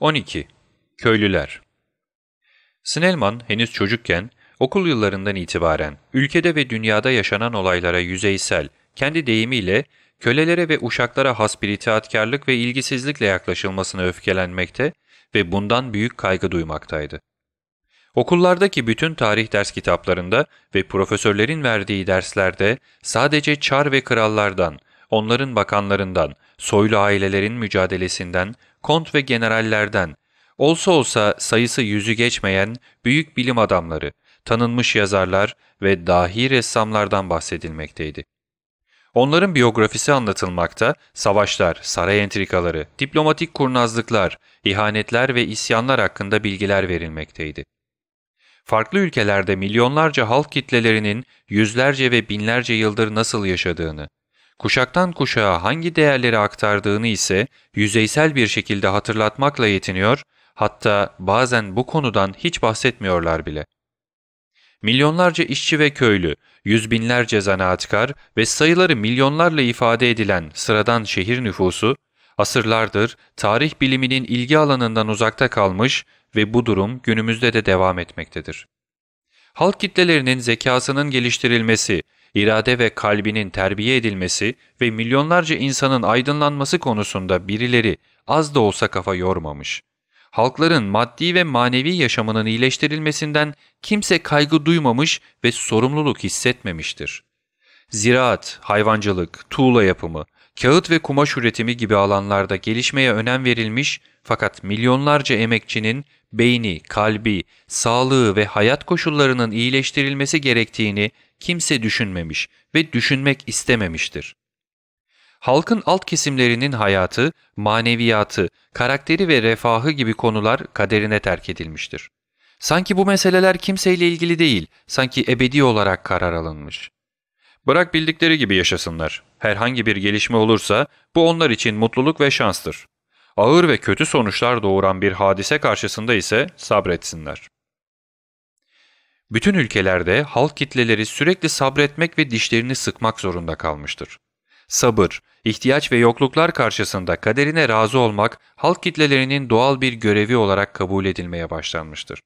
12. Köylüler Snellman henüz çocukken, okul yıllarından itibaren ülkede ve dünyada yaşanan olaylara yüzeysel, kendi deyimiyle kölelere ve uşaklara has bir itaatkarlık ve ilgisizlikle yaklaşılmasına öfkelenmekte ve bundan büyük kaygı duymaktaydı. Okullardaki bütün tarih ders kitaplarında ve profesörlerin verdiği derslerde sadece çar ve krallardan, onların bakanlarından, soylu ailelerin mücadelesinden, kont ve generallerden, olsa olsa sayısı yüzü geçmeyen büyük bilim adamları, tanınmış yazarlar ve dahi ressamlardan bahsedilmekteydi. Onların biyografisi anlatılmakta, savaşlar, saray entrikaları, diplomatik kurnazlıklar, ihanetler ve isyanlar hakkında bilgiler verilmekteydi. Farklı ülkelerde milyonlarca halk kitlelerinin yüzlerce ve binlerce yıldır nasıl yaşadığını, kuşaktan kuşağa hangi değerleri aktardığını ise yüzeysel bir şekilde hatırlatmakla yetiniyor, hatta bazen bu konudan hiç bahsetmiyorlar bile. Milyonlarca işçi ve köylü, yüz binlerce zanaatkar ve sayıları milyonlarla ifade edilen sıradan şehir nüfusu, asırlardır tarih biliminin ilgi alanından uzakta kalmış ve bu durum günümüzde de devam etmektedir. Halk kitlelerinin zekasının geliştirilmesi irade ve kalbinin terbiye edilmesi ve milyonlarca insanın aydınlanması konusunda birileri az da olsa kafa yormamış. Halkların maddi ve manevi yaşamının iyileştirilmesinden kimse kaygı duymamış ve sorumluluk hissetmemiştir. Ziraat, hayvancılık, tuğla yapımı, kağıt ve kumaş üretimi gibi alanlarda gelişmeye önem verilmiş fakat milyonlarca emekçinin beyni, kalbi, sağlığı ve hayat koşullarının iyileştirilmesi gerektiğini kimse düşünmemiş ve düşünmek istememiştir. Halkın alt kesimlerinin hayatı, maneviyatı, karakteri ve refahı gibi konular kaderine terk edilmiştir. Sanki bu meseleler kimseyle ilgili değil, sanki ebedi olarak karar alınmış. Bırak bildikleri gibi yaşasınlar. Herhangi bir gelişme olursa bu onlar için mutluluk ve şanstır ağır ve kötü sonuçlar doğuran bir hadise karşısında ise sabretsinler. Bütün ülkelerde halk kitleleri sürekli sabretmek ve dişlerini sıkmak zorunda kalmıştır. Sabır, ihtiyaç ve yokluklar karşısında kaderine razı olmak halk kitlelerinin doğal bir görevi olarak kabul edilmeye başlanmıştır.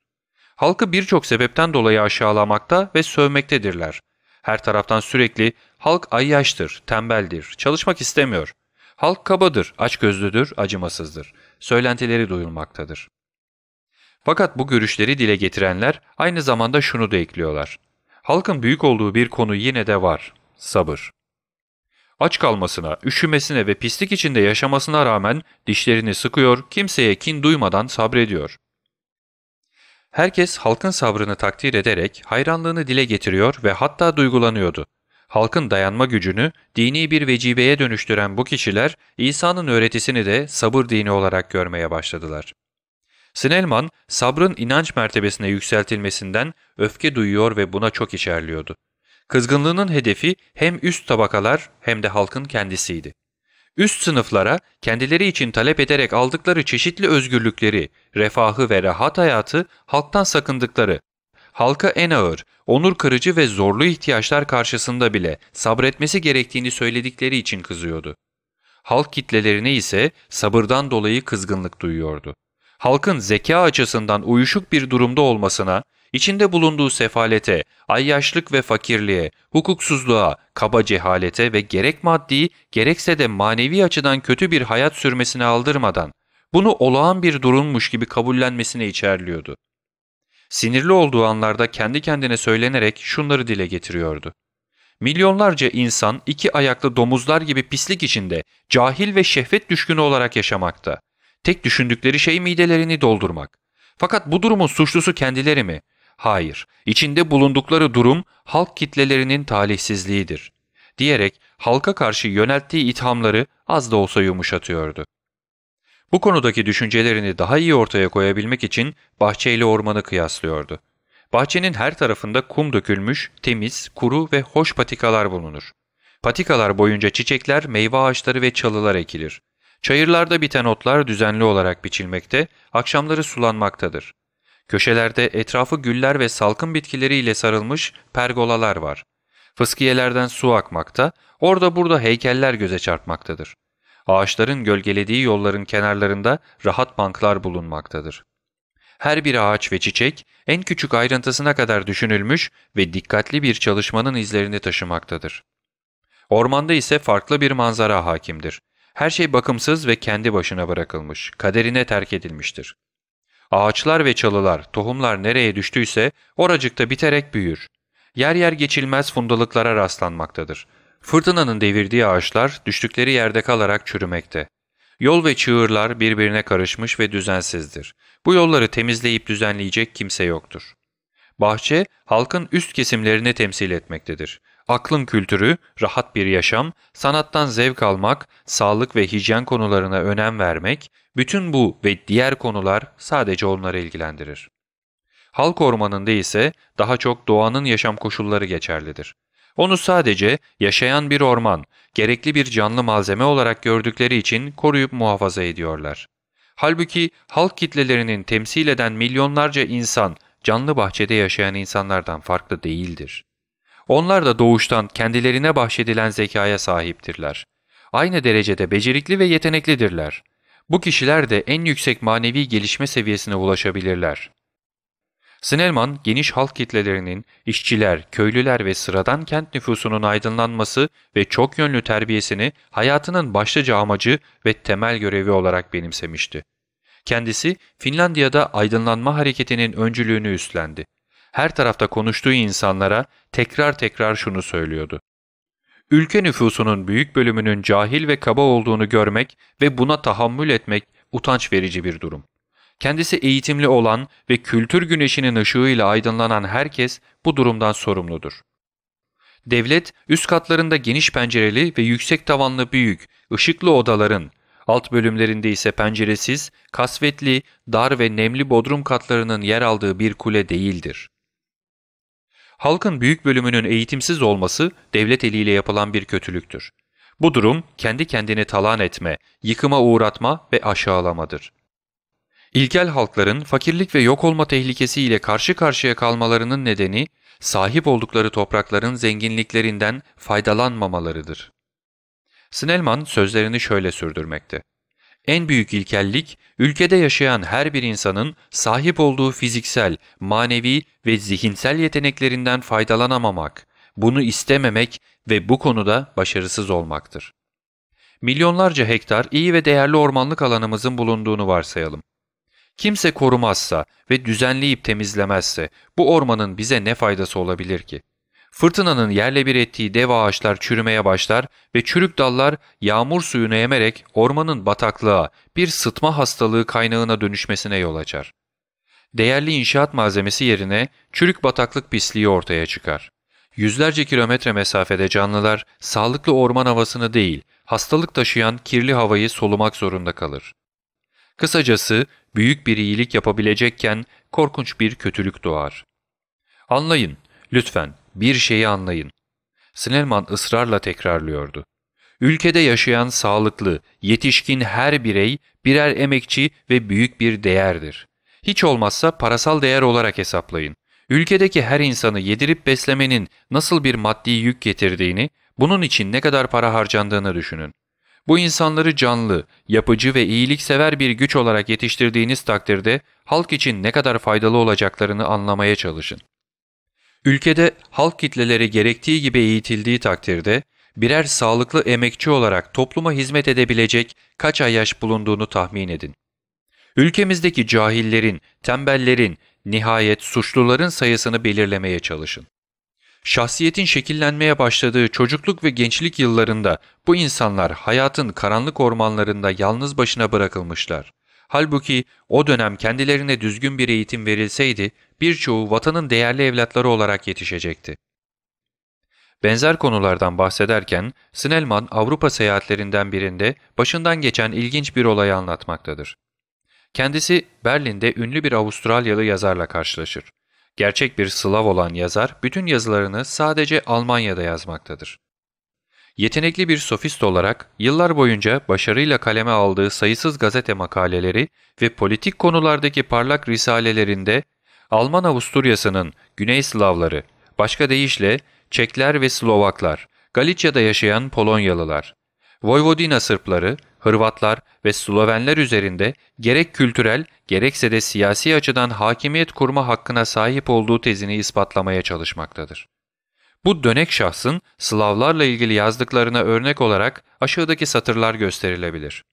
Halkı birçok sebepten dolayı aşağılamakta ve sövmektedirler. Her taraftan sürekli halk ayyaştır, tembeldir, çalışmak istemiyor, Halk kabadır, açgözlüdür, acımasızdır. Söylentileri duyulmaktadır. Fakat bu görüşleri dile getirenler aynı zamanda şunu da ekliyorlar. Halkın büyük olduğu bir konu yine de var. Sabır. Aç kalmasına, üşümesine ve pislik içinde yaşamasına rağmen dişlerini sıkıyor, kimseye kin duymadan sabrediyor. Herkes halkın sabrını takdir ederek hayranlığını dile getiriyor ve hatta duygulanıyordu halkın dayanma gücünü dini bir vecibeye dönüştüren bu kişiler İsa'nın öğretisini de sabır dini olarak görmeye başladılar. Sinelman, sabrın inanç mertebesine yükseltilmesinden öfke duyuyor ve buna çok içerliyordu. Kızgınlığının hedefi hem üst tabakalar hem de halkın kendisiydi. Üst sınıflara kendileri için talep ederek aldıkları çeşitli özgürlükleri, refahı ve rahat hayatı halktan sakındıkları halka en ağır, onur kırıcı ve zorlu ihtiyaçlar karşısında bile sabretmesi gerektiğini söyledikleri için kızıyordu. Halk kitlelerine ise sabırdan dolayı kızgınlık duyuyordu. Halkın zeka açısından uyuşuk bir durumda olmasına, içinde bulunduğu sefalete, ayyaşlık ve fakirliğe, hukuksuzluğa, kaba cehalete ve gerek maddi gerekse de manevi açıdan kötü bir hayat sürmesine aldırmadan, bunu olağan bir durummuş gibi kabullenmesine içerliyordu. Sinirli olduğu anlarda kendi kendine söylenerek şunları dile getiriyordu. Milyonlarca insan iki ayaklı domuzlar gibi pislik içinde cahil ve şehvet düşkünü olarak yaşamakta. Tek düşündükleri şey midelerini doldurmak. Fakat bu durumun suçlusu kendileri mi? Hayır, içinde bulundukları durum halk kitlelerinin talihsizliğidir.'' diyerek halka karşı yönelttiği ithamları az da olsa yumuşatıyordu. Bu konudaki düşüncelerini daha iyi ortaya koyabilmek için bahçeyle ormanı kıyaslıyordu. Bahçenin her tarafında kum dökülmüş, temiz, kuru ve hoş patikalar bulunur. Patikalar boyunca çiçekler, meyve ağaçları ve çalılar ekilir. Çayırlarda biten otlar düzenli olarak biçilmekte, akşamları sulanmaktadır. Köşelerde etrafı güller ve salkın bitkileriyle sarılmış pergolalar var. Fıskiyelerden su akmakta, orada burada heykeller göze çarpmaktadır ağaçların gölgelediği yolların kenarlarında rahat banklar bulunmaktadır. Her bir ağaç ve çiçek en küçük ayrıntısına kadar düşünülmüş ve dikkatli bir çalışmanın izlerini taşımaktadır. Ormanda ise farklı bir manzara hakimdir. Her şey bakımsız ve kendi başına bırakılmış, kaderine terk edilmiştir. Ağaçlar ve çalılar, tohumlar nereye düştüyse oracıkta biterek büyür. Yer yer geçilmez fundalıklara rastlanmaktadır. Fırtınanın devirdiği ağaçlar düştükleri yerde kalarak çürümekte. Yol ve çığırlar birbirine karışmış ve düzensizdir. Bu yolları temizleyip düzenleyecek kimse yoktur. Bahçe, halkın üst kesimlerini temsil etmektedir. Aklın kültürü, rahat bir yaşam, sanattan zevk almak, sağlık ve hijyen konularına önem vermek, bütün bu ve diğer konular sadece onları ilgilendirir. Halk ormanında ise daha çok doğanın yaşam koşulları geçerlidir. Onu sadece yaşayan bir orman, gerekli bir canlı malzeme olarak gördükleri için koruyup muhafaza ediyorlar. Halbuki halk kitlelerinin temsil eden milyonlarca insan canlı bahçede yaşayan insanlardan farklı değildir. Onlar da doğuştan kendilerine bahşedilen zekaya sahiptirler. Aynı derecede becerikli ve yeteneklidirler. Bu kişiler de en yüksek manevi gelişme seviyesine ulaşabilirler. Snellman, geniş halk kitlelerinin, işçiler, köylüler ve sıradan kent nüfusunun aydınlanması ve çok yönlü terbiyesini hayatının başlıca amacı ve temel görevi olarak benimsemişti. Kendisi Finlandiya'da aydınlanma hareketinin öncülüğünü üstlendi. Her tarafta konuştuğu insanlara tekrar tekrar şunu söylüyordu. Ülke nüfusunun büyük bölümünün cahil ve kaba olduğunu görmek ve buna tahammül etmek utanç verici bir durum. Kendisi eğitimli olan ve kültür güneşinin ışığıyla aydınlanan herkes bu durumdan sorumludur. Devlet, üst katlarında geniş pencereli ve yüksek tavanlı büyük, ışıklı odaların, alt bölümlerinde ise penceresiz, kasvetli, dar ve nemli bodrum katlarının yer aldığı bir kule değildir. Halkın büyük bölümünün eğitimsiz olması devlet eliyle yapılan bir kötülüktür. Bu durum kendi kendini talan etme, yıkıma uğratma ve aşağılamadır. İlkel halkların fakirlik ve yok olma tehlikesiyle karşı karşıya kalmalarının nedeni sahip oldukları toprakların zenginliklerinden faydalanmamalarıdır. Snellman sözlerini şöyle sürdürmekte. En büyük ilkellik, ülkede yaşayan her bir insanın sahip olduğu fiziksel, manevi ve zihinsel yeteneklerinden faydalanamamak, bunu istememek ve bu konuda başarısız olmaktır. Milyonlarca hektar iyi ve değerli ormanlık alanımızın bulunduğunu varsayalım kimse korumazsa ve düzenleyip temizlemezse bu ormanın bize ne faydası olabilir ki? Fırtınanın yerle bir ettiği dev ağaçlar çürümeye başlar ve çürük dallar yağmur suyunu emerek ormanın bataklığa, bir sıtma hastalığı kaynağına dönüşmesine yol açar. Değerli inşaat malzemesi yerine çürük bataklık pisliği ortaya çıkar. Yüzlerce kilometre mesafede canlılar sağlıklı orman havasını değil, hastalık taşıyan kirli havayı solumak zorunda kalır. Kısacası büyük bir iyilik yapabilecekken korkunç bir kötülük doğar. Anlayın, lütfen bir şeyi anlayın. Snellman ısrarla tekrarlıyordu. Ülkede yaşayan sağlıklı, yetişkin her birey birer emekçi ve büyük bir değerdir. Hiç olmazsa parasal değer olarak hesaplayın. Ülkedeki her insanı yedirip beslemenin nasıl bir maddi yük getirdiğini, bunun için ne kadar para harcandığını düşünün. Bu insanları canlı, yapıcı ve iyiliksever bir güç olarak yetiştirdiğiniz takdirde halk için ne kadar faydalı olacaklarını anlamaya çalışın. Ülkede halk kitleleri gerektiği gibi eğitildiği takdirde birer sağlıklı emekçi olarak topluma hizmet edebilecek kaç ayyaş bulunduğunu tahmin edin. Ülkemizdeki cahillerin, tembellerin, nihayet suçluların sayısını belirlemeye çalışın. Şahsiyetin şekillenmeye başladığı çocukluk ve gençlik yıllarında bu insanlar hayatın karanlık ormanlarında yalnız başına bırakılmışlar. Halbuki o dönem kendilerine düzgün bir eğitim verilseydi birçoğu vatanın değerli evlatları olarak yetişecekti. Benzer konulardan bahsederken Snellman Avrupa seyahatlerinden birinde başından geçen ilginç bir olayı anlatmaktadır. Kendisi Berlin'de ünlü bir Avustralyalı yazarla karşılaşır. Gerçek bir Slav olan yazar bütün yazılarını sadece Almanya'da yazmaktadır. Yetenekli bir sofist olarak yıllar boyunca başarıyla kaleme aldığı sayısız gazete makaleleri ve politik konulardaki parlak risalelerinde Alman Avusturyası'nın Güney Slavları, başka deyişle Çekler ve Slovaklar, Galicia'da yaşayan Polonyalılar, Vojvodina Sırpları, Hırvatlar ve Slovenler üzerinde gerek kültürel gerekse de siyasi açıdan hakimiyet kurma hakkına sahip olduğu tezini ispatlamaya çalışmaktadır. Bu dönek şahsın Slavlarla ilgili yazdıklarına örnek olarak aşağıdaki satırlar gösterilebilir.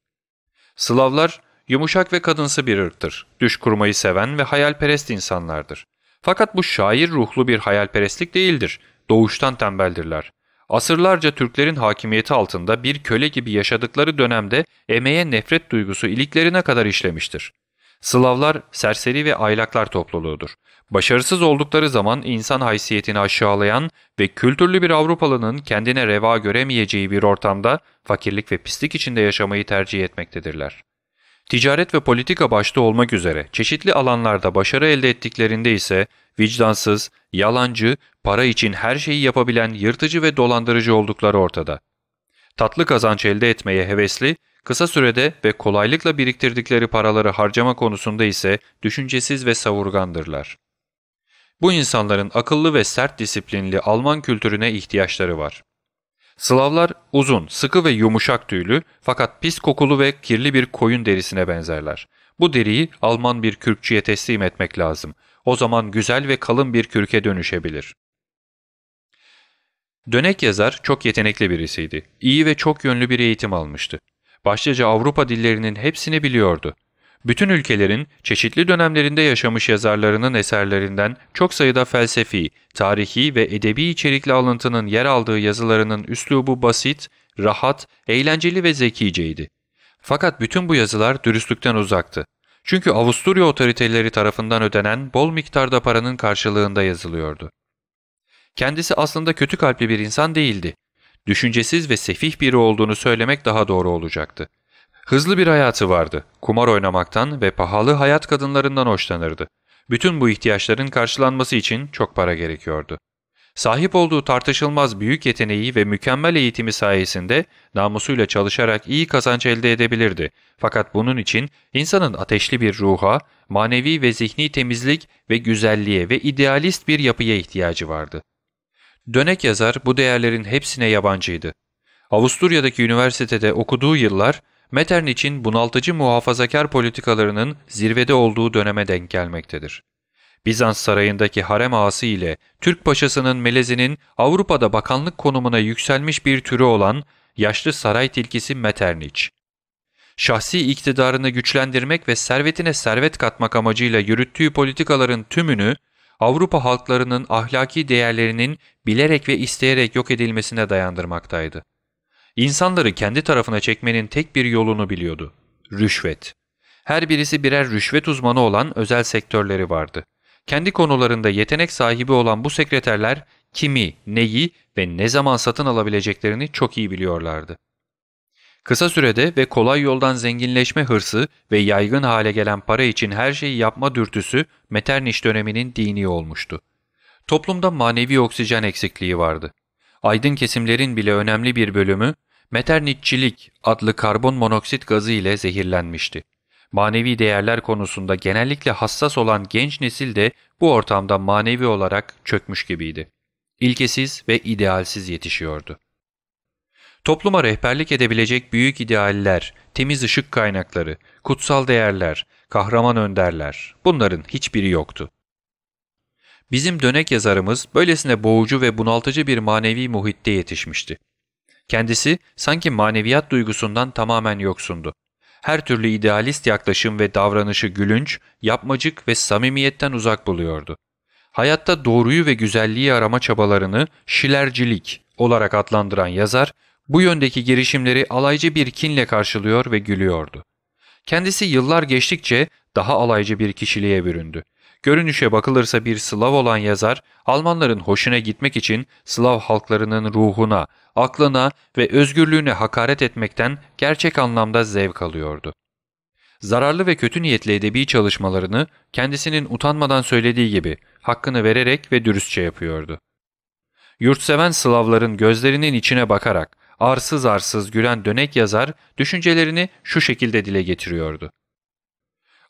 Slavlar yumuşak ve kadınsı bir ırktır, düş kurmayı seven ve hayalperest insanlardır. Fakat bu şair ruhlu bir hayalperestlik değildir, doğuştan tembeldirler. Asırlarca Türklerin hakimiyeti altında bir köle gibi yaşadıkları dönemde emeğe nefret duygusu iliklerine kadar işlemiştir. Slavlar serseri ve aylaklar topluluğudur. Başarısız oldukları zaman insan haysiyetini aşağılayan ve kültürlü bir Avrupalının kendine reva göremeyeceği bir ortamda fakirlik ve pislik içinde yaşamayı tercih etmektedirler. Ticaret ve politika başta olmak üzere çeşitli alanlarda başarı elde ettiklerinde ise vicdansız, yalancı, para için her şeyi yapabilen yırtıcı ve dolandırıcı oldukları ortada. Tatlı kazanç elde etmeye hevesli, kısa sürede ve kolaylıkla biriktirdikleri paraları harcama konusunda ise düşüncesiz ve savurgandırlar. Bu insanların akıllı ve sert disiplinli Alman kültürüne ihtiyaçları var. Slavlar uzun, sıkı ve yumuşak tüylü fakat pis kokulu ve kirli bir koyun derisine benzerler. Bu deriyi Alman bir kürkçüye teslim etmek lazım. O zaman güzel ve kalın bir kürke dönüşebilir. Dönek yazar çok yetenekli birisiydi. İyi ve çok yönlü bir eğitim almıştı. Başlıca Avrupa dillerinin hepsini biliyordu bütün ülkelerin çeşitli dönemlerinde yaşamış yazarlarının eserlerinden çok sayıda felsefi, tarihi ve edebi içerikli alıntının yer aldığı yazılarının üslubu basit, rahat, eğlenceli ve zekiceydi. Fakat bütün bu yazılar dürüstlükten uzaktı. Çünkü Avusturya otoriteleri tarafından ödenen bol miktarda paranın karşılığında yazılıyordu. Kendisi aslında kötü kalpli bir insan değildi. Düşüncesiz ve sefih biri olduğunu söylemek daha doğru olacaktı. Hızlı bir hayatı vardı. Kumar oynamaktan ve pahalı hayat kadınlarından hoşlanırdı. Bütün bu ihtiyaçların karşılanması için çok para gerekiyordu. Sahip olduğu tartışılmaz büyük yeteneği ve mükemmel eğitimi sayesinde namusuyla çalışarak iyi kazanç elde edebilirdi. Fakat bunun için insanın ateşli bir ruha, manevi ve zihni temizlik ve güzelliğe ve idealist bir yapıya ihtiyacı vardı. Dönek yazar bu değerlerin hepsine yabancıydı. Avusturya'daki üniversitede okuduğu yıllar Metternich'in bunaltıcı muhafazakar politikalarının zirvede olduğu döneme denk gelmektedir. Bizans sarayındaki harem ağası ile Türk paşasının melezinin Avrupa'da bakanlık konumuna yükselmiş bir türü olan yaşlı saray tilkisi Metternich. Şahsi iktidarını güçlendirmek ve servetine servet katmak amacıyla yürüttüğü politikaların tümünü Avrupa halklarının ahlaki değerlerinin bilerek ve isteyerek yok edilmesine dayandırmaktaydı. İnsanları kendi tarafına çekmenin tek bir yolunu biliyordu. Rüşvet. Her birisi birer rüşvet uzmanı olan özel sektörleri vardı. Kendi konularında yetenek sahibi olan bu sekreterler kimi, neyi ve ne zaman satın alabileceklerini çok iyi biliyorlardı. Kısa sürede ve kolay yoldan zenginleşme hırsı ve yaygın hale gelen para için her şeyi yapma dürtüsü Metternich döneminin dini olmuştu. Toplumda manevi oksijen eksikliği vardı. Aydın kesimlerin bile önemli bir bölümü Meternitçilik adlı karbon monoksit gazı ile zehirlenmişti. Manevi değerler konusunda genellikle hassas olan genç nesil de bu ortamda manevi olarak çökmüş gibiydi. İlkesiz ve idealsiz yetişiyordu. Topluma rehberlik edebilecek büyük idealler, temiz ışık kaynakları, kutsal değerler, kahraman önderler bunların hiçbiri yoktu. Bizim dönek yazarımız böylesine boğucu ve bunaltıcı bir manevi muhitte yetişmişti. Kendisi sanki maneviyat duygusundan tamamen yoksundu. Her türlü idealist yaklaşım ve davranışı gülünç, yapmacık ve samimiyetten uzak buluyordu. Hayatta doğruyu ve güzelliği arama çabalarını şilercilik olarak adlandıran yazar, bu yöndeki girişimleri alaycı bir kinle karşılıyor ve gülüyordu. Kendisi yıllar geçtikçe daha alaycı bir kişiliğe büründü. Görünüşe bakılırsa bir Slav olan yazar, Almanların hoşuna gitmek için Slav halklarının ruhuna, aklına ve özgürlüğüne hakaret etmekten gerçek anlamda zevk alıyordu. Zararlı ve kötü niyetli edebi çalışmalarını kendisinin utanmadan söylediği gibi hakkını vererek ve dürüstçe yapıyordu. Yurtseven Slavların gözlerinin içine bakarak arsız arsız gülen dönek yazar düşüncelerini şu şekilde dile getiriyordu.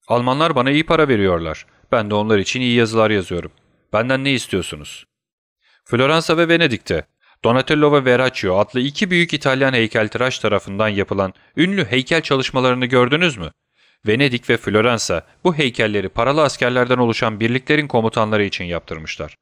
Almanlar bana iyi para veriyorlar. Ben de onlar için iyi yazılar yazıyorum. Benden ne istiyorsunuz? Floransa ve Venedik'te Donatello ve Verraccio adlı iki büyük İtalyan heykeltıraş tarafından yapılan ünlü heykel çalışmalarını gördünüz mü? Venedik ve Floransa bu heykelleri paralı askerlerden oluşan birliklerin komutanları için yaptırmışlar.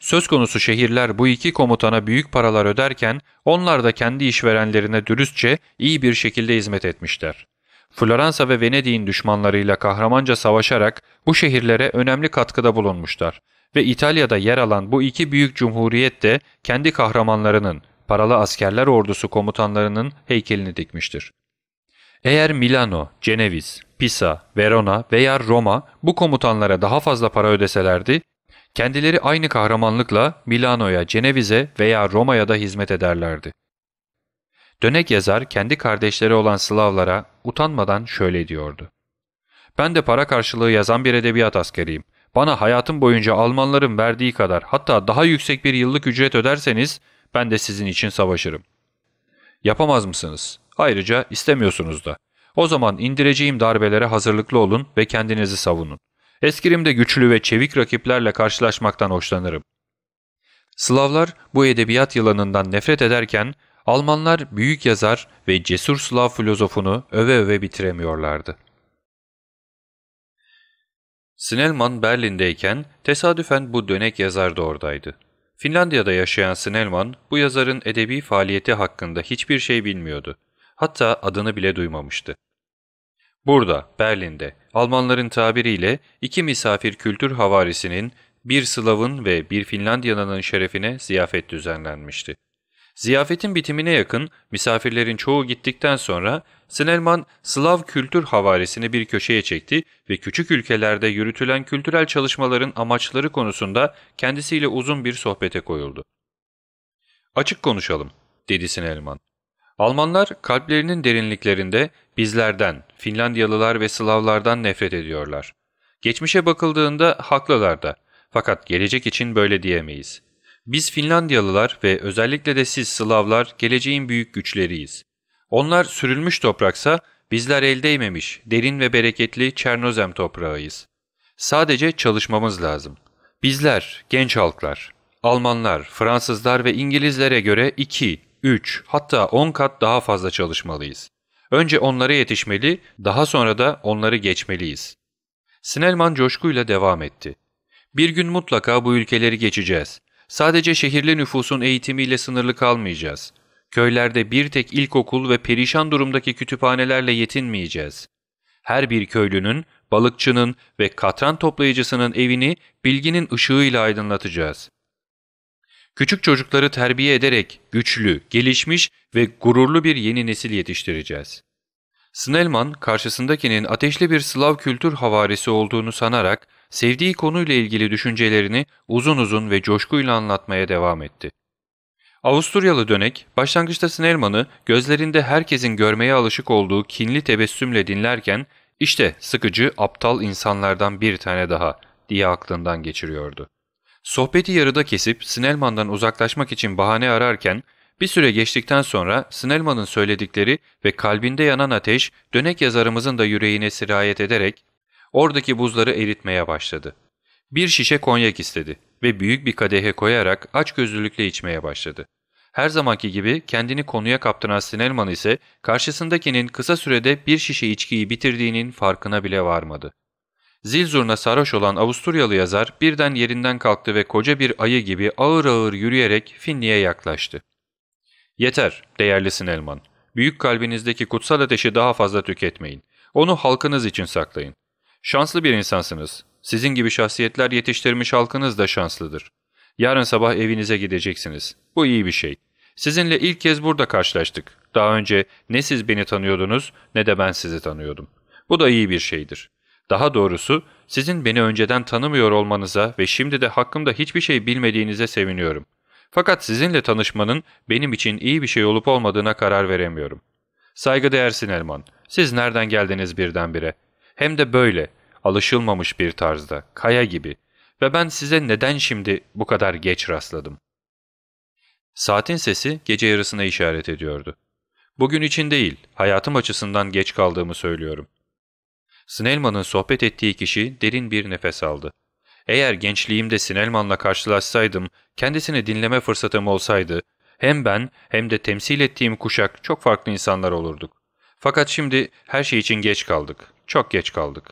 Söz konusu şehirler bu iki komutana büyük paralar öderken onlar da kendi işverenlerine dürüstçe iyi bir şekilde hizmet etmişler. Floransa ve Venedik'in düşmanlarıyla kahramanca savaşarak bu şehirlere önemli katkıda bulunmuşlar ve İtalya'da yer alan bu iki büyük cumhuriyet de kendi kahramanlarının, paralı askerler ordusu komutanlarının heykelini dikmiştir. Eğer Milano, Ceneviz, Pisa, Verona veya Roma bu komutanlara daha fazla para ödeselerdi, kendileri aynı kahramanlıkla Milano'ya, Ceneviz'e veya Roma'ya da hizmet ederlerdi. Dönek yazar kendi kardeşleri olan Slavlara utanmadan şöyle diyordu. Ben de para karşılığı yazan bir edebiyat askeriyim. Bana hayatım boyunca Almanların verdiği kadar hatta daha yüksek bir yıllık ücret öderseniz ben de sizin için savaşırım. Yapamaz mısınız? Ayrıca istemiyorsunuz da. O zaman indireceğim darbelere hazırlıklı olun ve kendinizi savunun. Eskirimde güçlü ve çevik rakiplerle karşılaşmaktan hoşlanırım. Slavlar bu edebiyat yılanından nefret ederken Almanlar büyük yazar ve cesur Slav filozofunu öve öve bitiremiyorlardı. Snellman Berlin'deyken tesadüfen bu dönek yazar da oradaydı. Finlandiya'da yaşayan Snellman bu yazarın edebi faaliyeti hakkında hiçbir şey bilmiyordu. Hatta adını bile duymamıştı. Burada, Berlin'de, Almanların tabiriyle iki misafir kültür havarisinin, bir Slav'ın ve bir Finlandiyalı'nın şerefine ziyafet düzenlenmişti. Ziyafetin bitimine yakın misafirlerin çoğu gittikten sonra Snellman Slav kültür havaresini bir köşeye çekti ve küçük ülkelerde yürütülen kültürel çalışmaların amaçları konusunda kendisiyle uzun bir sohbete koyuldu. Açık konuşalım, dedi Snellman. Almanlar kalplerinin derinliklerinde bizlerden, Finlandiyalılar ve Slavlardan nefret ediyorlar. Geçmişe bakıldığında haklılar da fakat gelecek için böyle diyemeyiz. Biz Finlandiyalılar ve özellikle de siz Slavlar geleceğin büyük güçleriyiz. Onlar sürülmüş topraksa bizler eldeymemiş, derin ve bereketli Çernozem toprağıyız. Sadece çalışmamız lazım. Bizler, genç halklar, Almanlar, Fransızlar ve İngilizlere göre 2, 3 hatta 10 kat daha fazla çalışmalıyız. Önce onlara yetişmeli, daha sonra da onları geçmeliyiz. Sinelman coşkuyla devam etti. Bir gün mutlaka bu ülkeleri geçeceğiz. Sadece şehirli nüfusun eğitimiyle sınırlı kalmayacağız. Köylerde bir tek ilkokul ve perişan durumdaki kütüphanelerle yetinmeyeceğiz. Her bir köylünün, balıkçının ve katran toplayıcısının evini bilginin ışığıyla aydınlatacağız. Küçük çocukları terbiye ederek güçlü, gelişmiş ve gururlu bir yeni nesil yetiştireceğiz. Snellman karşısındakinin ateşli bir Slav kültür havarisi olduğunu sanarak sevdiği konuyla ilgili düşüncelerini uzun uzun ve coşkuyla anlatmaya devam etti. Avusturyalı dönek, başlangıçta Sinerman'ı gözlerinde herkesin görmeye alışık olduğu kinli tebessümle dinlerken, işte sıkıcı, aptal insanlardan bir tane daha diye aklından geçiriyordu. Sohbeti yarıda kesip Sinelman'dan uzaklaşmak için bahane ararken, bir süre geçtikten sonra Sinelman'ın söyledikleri ve kalbinde yanan ateş, dönek yazarımızın da yüreğine sirayet ederek Oradaki buzları eritmeye başladı. Bir şişe konyak istedi ve büyük bir kadehe koyarak açgözlülükle içmeye başladı. Her zamanki gibi kendini konuya kaptıran Sinelman ise karşısındakinin kısa sürede bir şişe içkiyi bitirdiğinin farkına bile varmadı. Zilzurna sarhoş olan Avusturyalı yazar birden yerinden kalktı ve koca bir ayı gibi ağır ağır yürüyerek Finli'ye yaklaştı. ''Yeter, değerli Sinelman. Büyük kalbinizdeki kutsal ateşi daha fazla tüketmeyin. Onu halkınız için saklayın. Şanslı bir insansınız. Sizin gibi şahsiyetler yetiştirmiş halkınız da şanslıdır. Yarın sabah evinize gideceksiniz. Bu iyi bir şey. Sizinle ilk kez burada karşılaştık. Daha önce ne siz beni tanıyordunuz ne de ben sizi tanıyordum. Bu da iyi bir şeydir. Daha doğrusu sizin beni önceden tanımıyor olmanıza ve şimdi de hakkımda hiçbir şey bilmediğinize seviniyorum. Fakat sizinle tanışmanın benim için iyi bir şey olup olmadığına karar veremiyorum. Saygıdeğer Sinelman, siz nereden geldiniz birdenbire? Hem de böyle, alışılmamış bir tarzda, kaya gibi. Ve ben size neden şimdi bu kadar geç rastladım? Saatin sesi gece yarısına işaret ediyordu. Bugün için değil, hayatım açısından geç kaldığımı söylüyorum. Snellman'ın sohbet ettiği kişi derin bir nefes aldı. Eğer gençliğimde Sinelman'la karşılaşsaydım, kendisini dinleme fırsatım olsaydı, hem ben hem de temsil ettiğim kuşak çok farklı insanlar olurduk. Fakat şimdi her şey için geç kaldık. Çok geç kaldık.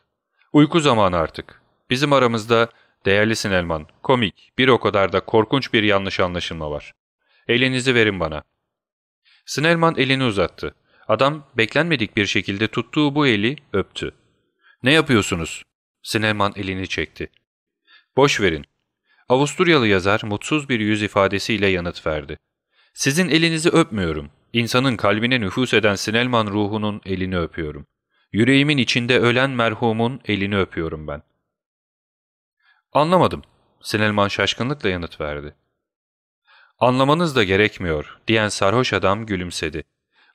Uyku zamanı artık. Bizim aramızda değerlisin Elman, komik, bir o kadar da korkunç bir yanlış anlaşılma var. Elinizi verin bana. Sinelman elini uzattı. Adam beklenmedik bir şekilde tuttuğu bu eli öptü. Ne yapıyorsunuz? Sinelman elini çekti. Boş verin. Avusturyalı yazar mutsuz bir yüz ifadesiyle yanıt verdi. Sizin elinizi öpmüyorum. İnsanın kalbine nüfus eden Sinelman ruhunun elini öpüyorum. Yüreğimin içinde ölen merhumun elini öpüyorum ben. Anlamadım. Sinelman şaşkınlıkla yanıt verdi. Anlamanız da gerekmiyor diyen sarhoş adam gülümsedi.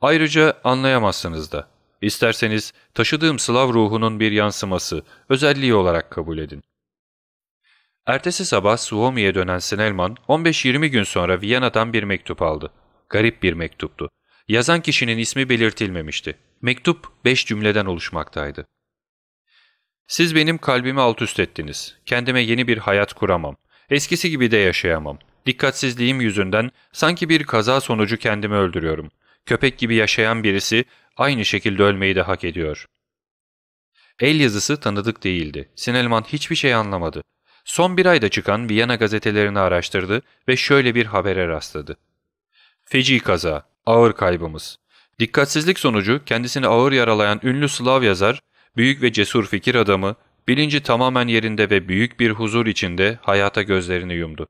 Ayrıca anlayamazsınız da. İsterseniz taşıdığım Slav ruhunun bir yansıması, özelliği olarak kabul edin. Ertesi sabah Suomi'ye dönen Sinelman 15-20 gün sonra Viyana'dan bir mektup aldı. Garip bir mektuptu. Yazan kişinin ismi belirtilmemişti. Mektup beş cümleden oluşmaktaydı. Siz benim kalbimi alt üst ettiniz. Kendime yeni bir hayat kuramam. Eskisi gibi de yaşayamam. Dikkatsizliğim yüzünden sanki bir kaza sonucu kendimi öldürüyorum. Köpek gibi yaşayan birisi aynı şekilde ölmeyi de hak ediyor. El yazısı tanıdık değildi. Sinelman hiçbir şey anlamadı. Son bir ayda çıkan Viyana gazetelerini araştırdı ve şöyle bir habere rastladı. Feci kaza, ağır kaybımız. Dikkatsizlik sonucu kendisini ağır yaralayan ünlü Slav yazar, büyük ve cesur fikir adamı, bilinci tamamen yerinde ve büyük bir huzur içinde hayata gözlerini yumdu.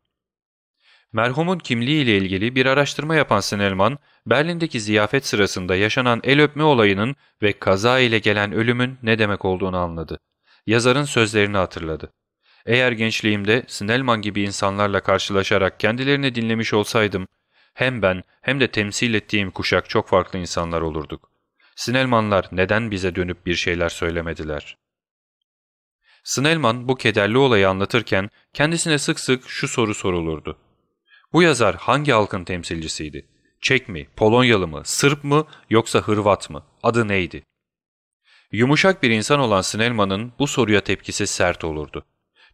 Merhumun kimliği ile ilgili bir araştırma yapan Sinelman, Berlin'deki ziyafet sırasında yaşanan el öpme olayının ve kaza ile gelen ölümün ne demek olduğunu anladı. Yazarın sözlerini hatırladı. Eğer gençliğimde Sinelman gibi insanlarla karşılaşarak kendilerini dinlemiş olsaydım, hem ben hem de temsil ettiğim kuşak çok farklı insanlar olurduk. Sinelmanlar neden bize dönüp bir şeyler söylemediler? Sinelman bu kederli olayı anlatırken kendisine sık sık şu soru sorulurdu. Bu yazar hangi halkın temsilcisiydi? Çek mi, Polonyalı mı, Sırp mı yoksa Hırvat mı? Adı neydi? Yumuşak bir insan olan Sinelman'ın bu soruya tepkisi sert olurdu.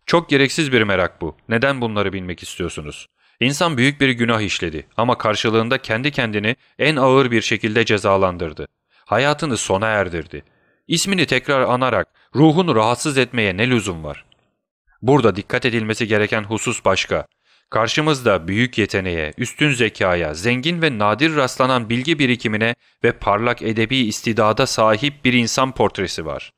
Çok gereksiz bir merak bu. Neden bunları bilmek istiyorsunuz? İnsan büyük bir günah işledi ama karşılığında kendi kendini en ağır bir şekilde cezalandırdı. Hayatını sona erdirdi. İsmini tekrar anarak ruhunu rahatsız etmeye ne lüzum var? Burada dikkat edilmesi gereken husus başka. Karşımızda büyük yeteneğe, üstün zekaya, zengin ve nadir rastlanan bilgi birikimine ve parlak edebi istidada sahip bir insan portresi var.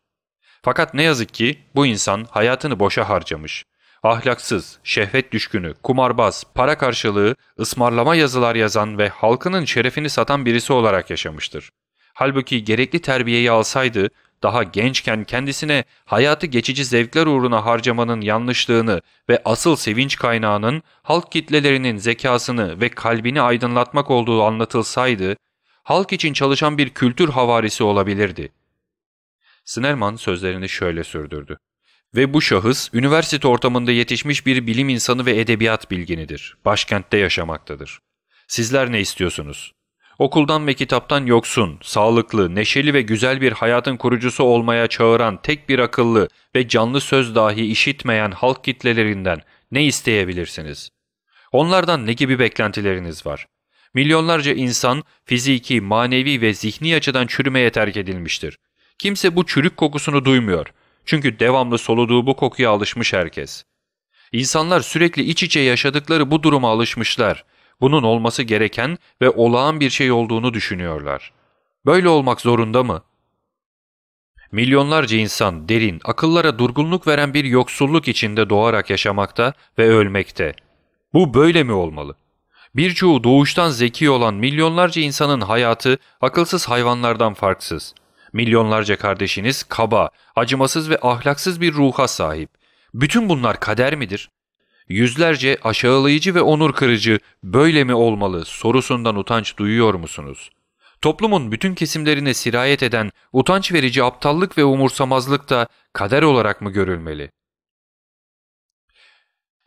Fakat ne yazık ki bu insan hayatını boşa harcamış ahlaksız, şehvet düşkünü, kumarbaz, para karşılığı, ısmarlama yazılar yazan ve halkının şerefini satan birisi olarak yaşamıştır. Halbuki gerekli terbiyeyi alsaydı, daha gençken kendisine hayatı geçici zevkler uğruna harcamanın yanlışlığını ve asıl sevinç kaynağının halk kitlelerinin zekasını ve kalbini aydınlatmak olduğu anlatılsaydı, halk için çalışan bir kültür havarisi olabilirdi. Snerman sözlerini şöyle sürdürdü. Ve bu şahıs üniversite ortamında yetişmiş bir bilim insanı ve edebiyat bilginidir. Başkentte yaşamaktadır. Sizler ne istiyorsunuz? Okuldan ve kitaptan yoksun, sağlıklı, neşeli ve güzel bir hayatın kurucusu olmaya çağıran tek bir akıllı ve canlı söz dahi işitmeyen halk kitlelerinden ne isteyebilirsiniz? Onlardan ne gibi beklentileriniz var? Milyonlarca insan fiziki, manevi ve zihni açıdan çürümeye terk edilmiştir. Kimse bu çürük kokusunu duymuyor. Çünkü devamlı soluduğu bu kokuya alışmış herkes. İnsanlar sürekli iç içe yaşadıkları bu duruma alışmışlar. Bunun olması gereken ve olağan bir şey olduğunu düşünüyorlar. Böyle olmak zorunda mı? Milyonlarca insan derin, akıllara durgunluk veren bir yoksulluk içinde doğarak yaşamakta ve ölmekte. Bu böyle mi olmalı? Birçoğu doğuştan zeki olan milyonlarca insanın hayatı akılsız hayvanlardan farksız. Milyonlarca kardeşiniz kaba, acımasız ve ahlaksız bir ruha sahip. Bütün bunlar kader midir? Yüzlerce aşağılayıcı ve onur kırıcı böyle mi olmalı sorusundan utanç duyuyor musunuz? Toplumun bütün kesimlerine sirayet eden utanç verici aptallık ve umursamazlık da kader olarak mı görülmeli?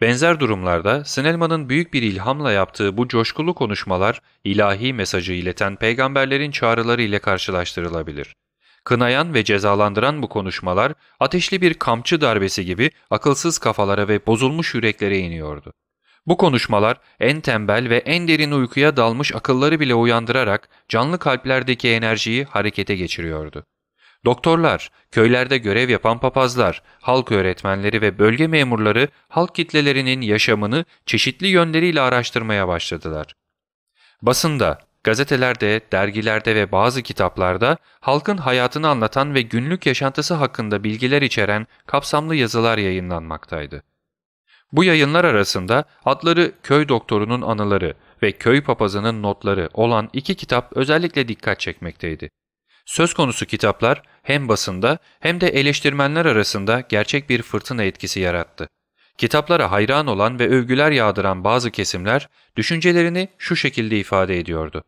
Benzer durumlarda Snellman'ın büyük bir ilhamla yaptığı bu coşkulu konuşmalar ilahi mesajı ileten peygamberlerin çağrıları ile karşılaştırılabilir. Kınayan ve cezalandıran bu konuşmalar ateşli bir kamçı darbesi gibi akılsız kafalara ve bozulmuş yüreklere iniyordu. Bu konuşmalar en tembel ve en derin uykuya dalmış akılları bile uyandırarak canlı kalplerdeki enerjiyi harekete geçiriyordu. Doktorlar, köylerde görev yapan papazlar, halk öğretmenleri ve bölge memurları halk kitlelerinin yaşamını çeşitli yönleriyle araştırmaya başladılar. Basında, gazetelerde, dergilerde ve bazı kitaplarda halkın hayatını anlatan ve günlük yaşantısı hakkında bilgiler içeren kapsamlı yazılar yayınlanmaktaydı. Bu yayınlar arasında adları Köy Doktoru'nun Anıları ve Köy Papazı'nın Notları olan iki kitap özellikle dikkat çekmekteydi. Söz konusu kitaplar hem basında hem de eleştirmenler arasında gerçek bir fırtına etkisi yarattı. Kitaplara hayran olan ve övgüler yağdıran bazı kesimler düşüncelerini şu şekilde ifade ediyordu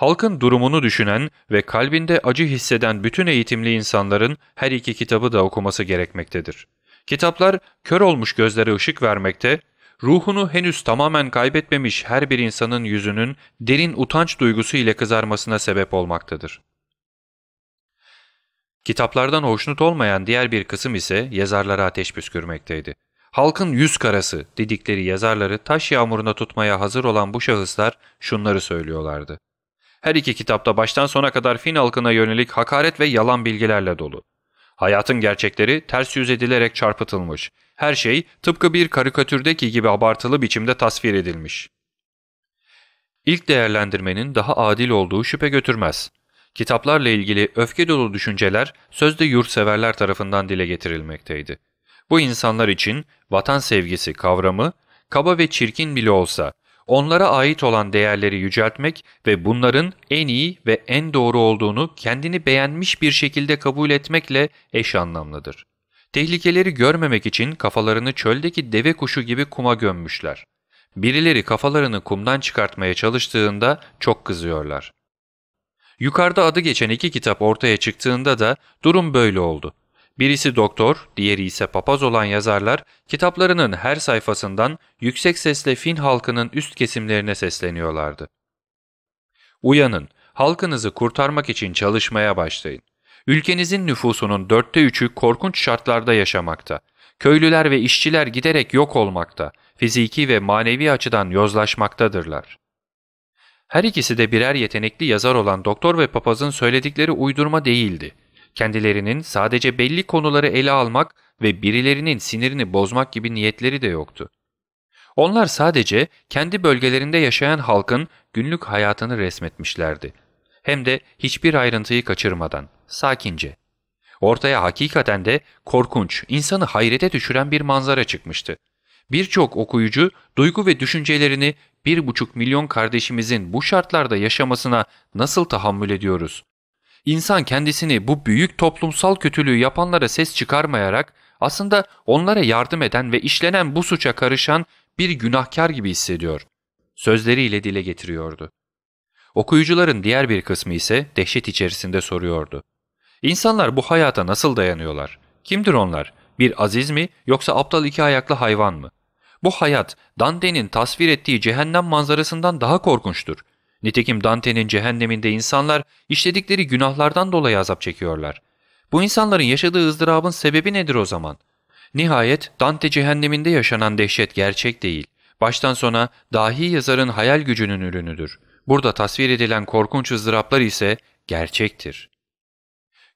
halkın durumunu düşünen ve kalbinde acı hisseden bütün eğitimli insanların her iki kitabı da okuması gerekmektedir. Kitaplar kör olmuş gözlere ışık vermekte, ruhunu henüz tamamen kaybetmemiş her bir insanın yüzünün derin utanç duygusu ile kızarmasına sebep olmaktadır. Kitaplardan hoşnut olmayan diğer bir kısım ise yazarlara ateş püskürmekteydi. Halkın yüz karası dedikleri yazarları taş yağmuruna tutmaya hazır olan bu şahıslar şunları söylüyorlardı. Her iki kitapta baştan sona kadar Fin halkına yönelik hakaret ve yalan bilgilerle dolu. Hayatın gerçekleri ters yüz edilerek çarpıtılmış. Her şey tıpkı bir karikatürdeki gibi abartılı biçimde tasvir edilmiş. İlk değerlendirmenin daha adil olduğu şüphe götürmez. Kitaplarla ilgili öfke dolu düşünceler sözde yurtseverler tarafından dile getirilmekteydi. Bu insanlar için vatan sevgisi kavramı kaba ve çirkin bile olsa onlara ait olan değerleri yüceltmek ve bunların en iyi ve en doğru olduğunu kendini beğenmiş bir şekilde kabul etmekle eş anlamlıdır. Tehlikeleri görmemek için kafalarını çöldeki deve kuşu gibi kuma gömmüşler. Birileri kafalarını kumdan çıkartmaya çalıştığında çok kızıyorlar. Yukarıda adı geçen iki kitap ortaya çıktığında da durum böyle oldu. Birisi doktor, diğeri ise papaz olan yazarlar kitaplarının her sayfasından yüksek sesle Fin halkının üst kesimlerine sesleniyorlardı. Uyanın, halkınızı kurtarmak için çalışmaya başlayın. Ülkenizin nüfusunun dörtte üçü korkunç şartlarda yaşamakta. Köylüler ve işçiler giderek yok olmakta, fiziki ve manevi açıdan yozlaşmaktadırlar. Her ikisi de birer yetenekli yazar olan doktor ve papazın söyledikleri uydurma değildi. Kendilerinin sadece belli konuları ele almak ve birilerinin sinirini bozmak gibi niyetleri de yoktu. Onlar sadece kendi bölgelerinde yaşayan halkın günlük hayatını resmetmişlerdi. Hem de hiçbir ayrıntıyı kaçırmadan, sakince. Ortaya hakikaten de korkunç, insanı hayrete düşüren bir manzara çıkmıştı. Birçok okuyucu duygu ve düşüncelerini bir buçuk milyon kardeşimizin bu şartlarda yaşamasına nasıl tahammül ediyoruz İnsan kendisini bu büyük toplumsal kötülüğü yapanlara ses çıkarmayarak aslında onlara yardım eden ve işlenen bu suça karışan bir günahkar gibi hissediyor. Sözleriyle dile getiriyordu. Okuyucuların diğer bir kısmı ise dehşet içerisinde soruyordu. İnsanlar bu hayata nasıl dayanıyorlar? Kimdir onlar? Bir aziz mi yoksa aptal iki ayaklı hayvan mı? Bu hayat Dante'nin tasvir ettiği cehennem manzarasından daha korkunçtur. Nitekim Dante'nin cehenneminde insanlar işledikleri günahlardan dolayı azap çekiyorlar. Bu insanların yaşadığı ızdırabın sebebi nedir o zaman? Nihayet Dante cehenneminde yaşanan dehşet gerçek değil. Baştan sona dahi yazarın hayal gücünün ürünüdür. Burada tasvir edilen korkunç ızdıraplar ise gerçektir.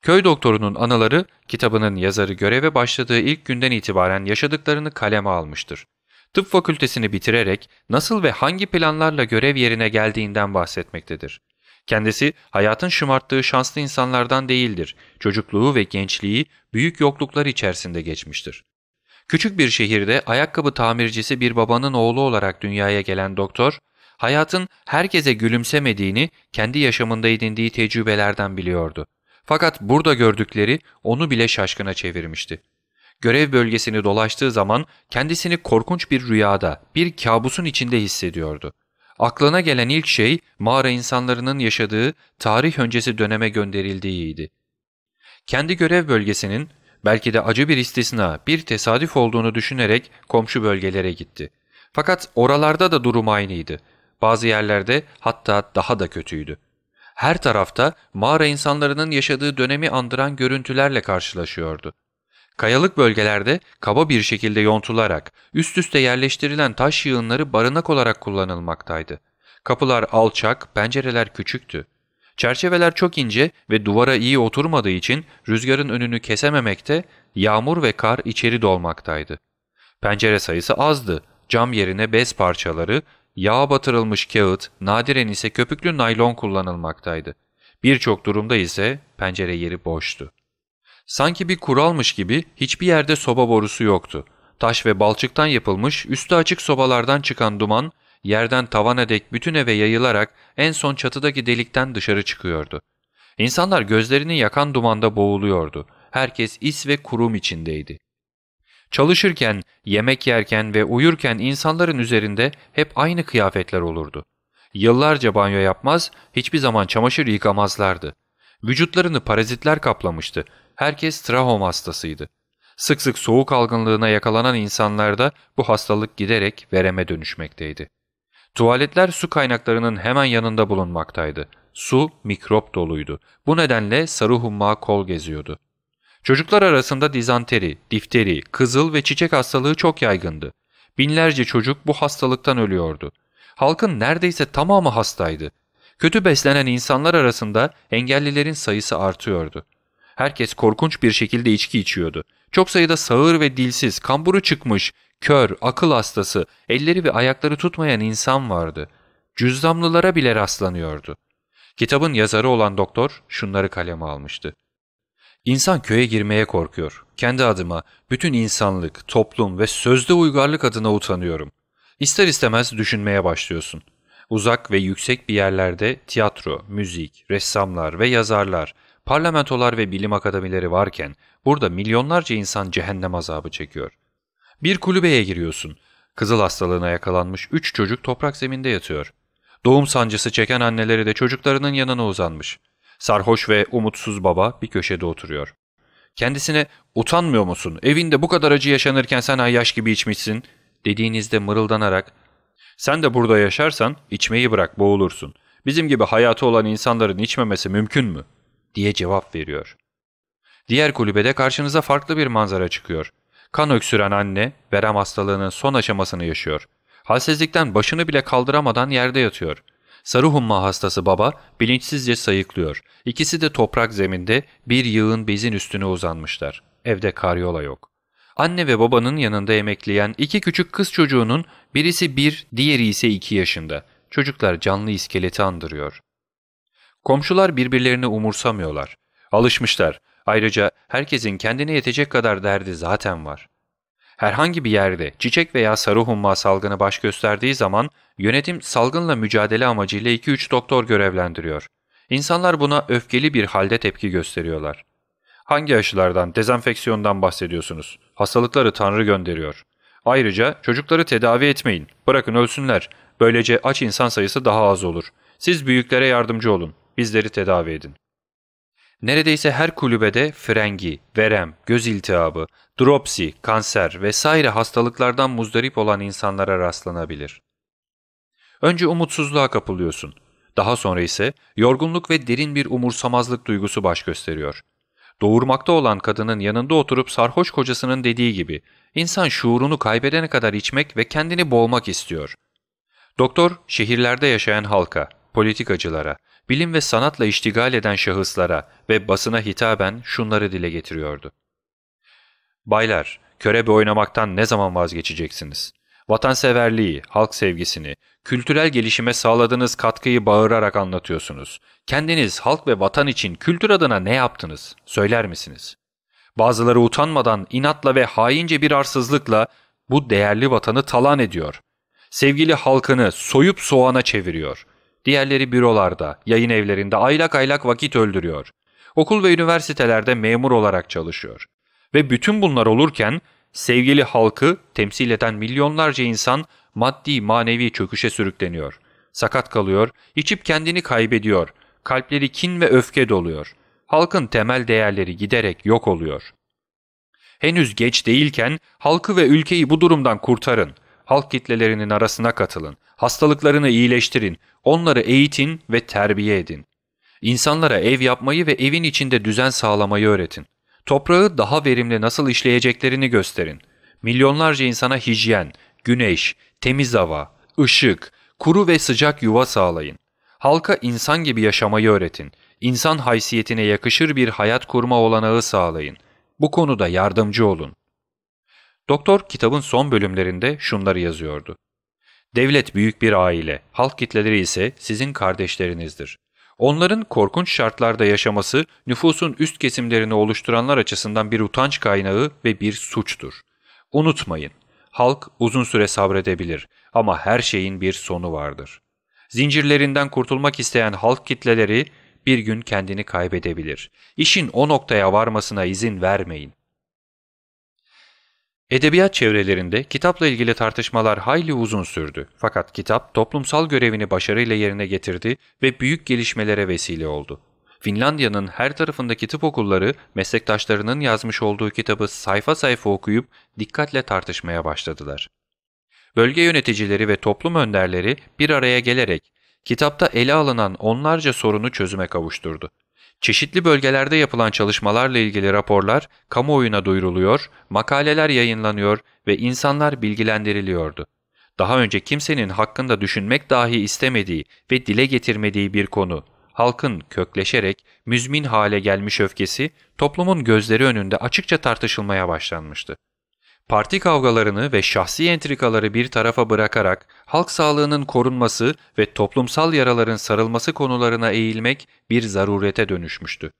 Köy doktorunun anıları kitabının yazarı göreve başladığı ilk günden itibaren yaşadıklarını kaleme almıştır tıp fakültesini bitirerek nasıl ve hangi planlarla görev yerine geldiğinden bahsetmektedir. Kendisi hayatın şımarttığı şanslı insanlardan değildir. Çocukluğu ve gençliği büyük yokluklar içerisinde geçmiştir. Küçük bir şehirde ayakkabı tamircisi bir babanın oğlu olarak dünyaya gelen doktor, hayatın herkese gülümsemediğini kendi yaşamında edindiği tecrübelerden biliyordu. Fakat burada gördükleri onu bile şaşkına çevirmişti görev bölgesini dolaştığı zaman kendisini korkunç bir rüyada, bir kabusun içinde hissediyordu. Aklına gelen ilk şey mağara insanlarının yaşadığı tarih öncesi döneme gönderildiğiydi. Kendi görev bölgesinin belki de acı bir istisna, bir tesadüf olduğunu düşünerek komşu bölgelere gitti. Fakat oralarda da durum aynıydı. Bazı yerlerde hatta daha da kötüydü. Her tarafta mağara insanlarının yaşadığı dönemi andıran görüntülerle karşılaşıyordu. Kayalık bölgelerde kaba bir şekilde yontularak üst üste yerleştirilen taş yığınları barınak olarak kullanılmaktaydı. Kapılar alçak, pencereler küçüktü. Çerçeveler çok ince ve duvara iyi oturmadığı için rüzgarın önünü kesememekte, yağmur ve kar içeri dolmaktaydı. Pencere sayısı azdı. Cam yerine bez parçaları, yağ batırılmış kağıt, nadiren ise köpüklü naylon kullanılmaktaydı. Birçok durumda ise pencere yeri boştu. Sanki bir kuralmış gibi hiçbir yerde soba borusu yoktu. Taş ve balçıktan yapılmış, üstü açık sobalardan çıkan duman, yerden tavana dek bütün eve yayılarak en son çatıdaki delikten dışarı çıkıyordu. İnsanlar gözlerini yakan dumanda boğuluyordu. Herkes is ve kurum içindeydi. Çalışırken, yemek yerken ve uyurken insanların üzerinde hep aynı kıyafetler olurdu. Yıllarca banyo yapmaz, hiçbir zaman çamaşır yıkamazlardı. Vücutlarını parazitler kaplamıştı herkes trahom hastasıydı. Sık sık soğuk algınlığına yakalanan insanlarda bu hastalık giderek vereme dönüşmekteydi. Tuvaletler su kaynaklarının hemen yanında bulunmaktaydı. Su mikrop doluydu. Bu nedenle sarı humma kol geziyordu. Çocuklar arasında dizanteri, difteri, kızıl ve çiçek hastalığı çok yaygındı. Binlerce çocuk bu hastalıktan ölüyordu. Halkın neredeyse tamamı hastaydı. Kötü beslenen insanlar arasında engellilerin sayısı artıyordu. Herkes korkunç bir şekilde içki içiyordu. Çok sayıda sağır ve dilsiz, kamburu çıkmış, kör, akıl hastası, elleri ve ayakları tutmayan insan vardı. Cüzdanlılara bile rastlanıyordu. Kitabın yazarı olan doktor şunları kaleme almıştı. İnsan köye girmeye korkuyor. Kendi adıma, bütün insanlık, toplum ve sözde uygarlık adına utanıyorum. İster istemez düşünmeye başlıyorsun. Uzak ve yüksek bir yerlerde tiyatro, müzik, ressamlar ve yazarlar, parlamentolar ve bilim akademileri varken burada milyonlarca insan cehennem azabı çekiyor. Bir kulübeye giriyorsun. Kızıl hastalığına yakalanmış üç çocuk toprak zeminde yatıyor. Doğum sancısı çeken anneleri de çocuklarının yanına uzanmış. Sarhoş ve umutsuz baba bir köşede oturuyor. Kendisine utanmıyor musun evinde bu kadar acı yaşanırken sen ayyaş gibi içmişsin dediğinizde mırıldanarak sen de burada yaşarsan içmeyi bırak boğulursun. Bizim gibi hayatı olan insanların içmemesi mümkün mü?'' diye cevap veriyor. Diğer kulübede karşınıza farklı bir manzara çıkıyor. Kan öksüren anne verem hastalığının son aşamasını yaşıyor. Halsizlikten başını bile kaldıramadan yerde yatıyor. Sarı humma hastası baba bilinçsizce sayıklıyor. İkisi de toprak zeminde bir yığın bezin üstüne uzanmışlar. Evde karyola yok. Anne ve babanın yanında emekleyen iki küçük kız çocuğunun birisi bir, diğeri ise iki yaşında. Çocuklar canlı iskeleti andırıyor. Komşular birbirlerini umursamıyorlar. Alışmışlar. Ayrıca herkesin kendine yetecek kadar derdi zaten var. Herhangi bir yerde çiçek veya sarı humma salgını baş gösterdiği zaman yönetim salgınla mücadele amacıyla 2-3 doktor görevlendiriyor. İnsanlar buna öfkeli bir halde tepki gösteriyorlar. Hangi aşılardan, dezenfeksiyondan bahsediyorsunuz? Hastalıkları Tanrı gönderiyor. Ayrıca çocukları tedavi etmeyin, bırakın ölsünler. Böylece aç insan sayısı daha az olur. Siz büyüklere yardımcı olun bizleri tedavi edin. Neredeyse her kulübede frengi, verem, göz iltihabı, dropsi, kanser vesaire hastalıklardan muzdarip olan insanlara rastlanabilir. Önce umutsuzluğa kapılıyorsun. Daha sonra ise yorgunluk ve derin bir umursamazlık duygusu baş gösteriyor. Doğurmakta olan kadının yanında oturup sarhoş kocasının dediği gibi insan şuurunu kaybedene kadar içmek ve kendini boğmak istiyor. Doktor şehirlerde yaşayan halka, politikacılara, bilim ve sanatla iştigal eden şahıslara ve basına hitaben şunları dile getiriyordu. Baylar, körebe oynamaktan ne zaman vazgeçeceksiniz? Vatanseverliği, halk sevgisini, kültürel gelişime sağladığınız katkıyı bağırarak anlatıyorsunuz. Kendiniz halk ve vatan için kültür adına ne yaptınız? Söyler misiniz? Bazıları utanmadan, inatla ve haince bir arsızlıkla bu değerli vatanı talan ediyor. Sevgili halkını soyup soğana çeviriyor. Diğerleri bürolarda, yayın evlerinde aylak aylak vakit öldürüyor. Okul ve üniversitelerde memur olarak çalışıyor. Ve bütün bunlar olurken sevgili halkı temsil eden milyonlarca insan maddi manevi çöküşe sürükleniyor. Sakat kalıyor, içip kendini kaybediyor, kalpleri kin ve öfke doluyor. Halkın temel değerleri giderek yok oluyor. Henüz geç değilken halkı ve ülkeyi bu durumdan kurtarın halk kitlelerinin arasına katılın, hastalıklarını iyileştirin, onları eğitin ve terbiye edin. İnsanlara ev yapmayı ve evin içinde düzen sağlamayı öğretin. Toprağı daha verimli nasıl işleyeceklerini gösterin. Milyonlarca insana hijyen, güneş, temiz hava, ışık, kuru ve sıcak yuva sağlayın. Halka insan gibi yaşamayı öğretin. İnsan haysiyetine yakışır bir hayat kurma olanağı sağlayın. Bu konuda yardımcı olun. Doktor kitabın son bölümlerinde şunları yazıyordu. Devlet büyük bir aile, halk kitleleri ise sizin kardeşlerinizdir. Onların korkunç şartlarda yaşaması nüfusun üst kesimlerini oluşturanlar açısından bir utanç kaynağı ve bir suçtur. Unutmayın, halk uzun süre sabredebilir ama her şeyin bir sonu vardır. Zincirlerinden kurtulmak isteyen halk kitleleri bir gün kendini kaybedebilir. İşin o noktaya varmasına izin vermeyin. Edebiyat çevrelerinde kitapla ilgili tartışmalar hayli uzun sürdü. Fakat kitap toplumsal görevini başarıyla yerine getirdi ve büyük gelişmelere vesile oldu. Finlandiya'nın her tarafındaki tıp okulları meslektaşlarının yazmış olduğu kitabı sayfa sayfa okuyup dikkatle tartışmaya başladılar. Bölge yöneticileri ve toplum önderleri bir araya gelerek kitapta ele alınan onlarca sorunu çözüme kavuşturdu. Çeşitli bölgelerde yapılan çalışmalarla ilgili raporlar kamuoyuna duyuruluyor, makaleler yayınlanıyor ve insanlar bilgilendiriliyordu. Daha önce kimsenin hakkında düşünmek dahi istemediği ve dile getirmediği bir konu, halkın kökleşerek müzmin hale gelmiş öfkesi toplumun gözleri önünde açıkça tartışılmaya başlanmıştı parti kavgalarını ve şahsi entrikaları bir tarafa bırakarak halk sağlığının korunması ve toplumsal yaraların sarılması konularına eğilmek bir zarurete dönüşmüştü.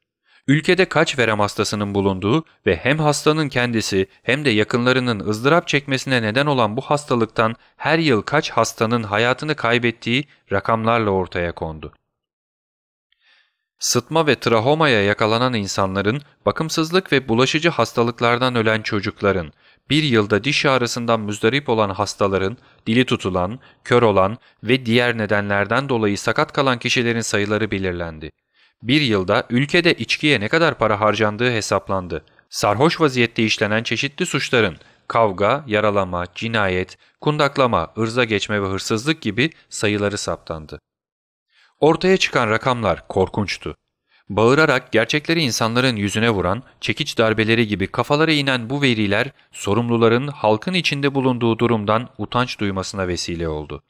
Ülkede kaç verem hastasının bulunduğu ve hem hastanın kendisi hem de yakınlarının ızdırap çekmesine neden olan bu hastalıktan her yıl kaç hastanın hayatını kaybettiği rakamlarla ortaya kondu. Sıtma ve trahomaya yakalanan insanların, bakımsızlık ve bulaşıcı hastalıklardan ölen çocukların, bir yılda diş ağrısından müzdarip olan hastaların, dili tutulan, kör olan ve diğer nedenlerden dolayı sakat kalan kişilerin sayıları belirlendi. Bir yılda ülkede içkiye ne kadar para harcandığı hesaplandı. Sarhoş vaziyette işlenen çeşitli suçların kavga, yaralama, cinayet, kundaklama, ırza geçme ve hırsızlık gibi sayıları saptandı. Ortaya çıkan rakamlar korkunçtu. Bağırarak gerçekleri insanların yüzüne vuran, çekiç darbeleri gibi kafalara inen bu veriler sorumluların halkın içinde bulunduğu durumdan utanç duymasına vesile oldu.